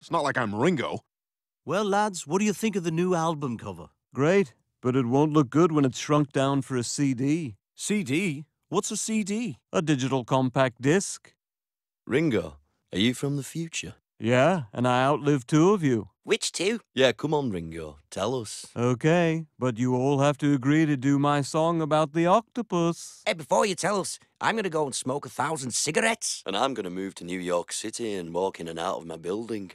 It's not like I'm Ringo. Well, lads, what do you think of the new album cover? Great, but it won't look good when it's shrunk down for a CD. CD? What's a CD? A digital compact disc. Ringo, are you from the future? Yeah, and I outlived two of you. Which two? Yeah, come on, Ringo. Tell us. Okay, but you all have to agree to do my song about the octopus. Hey, before you tell us, I'm going to go and smoke a thousand cigarettes. And I'm going to move to New York City and walk in and out of my building.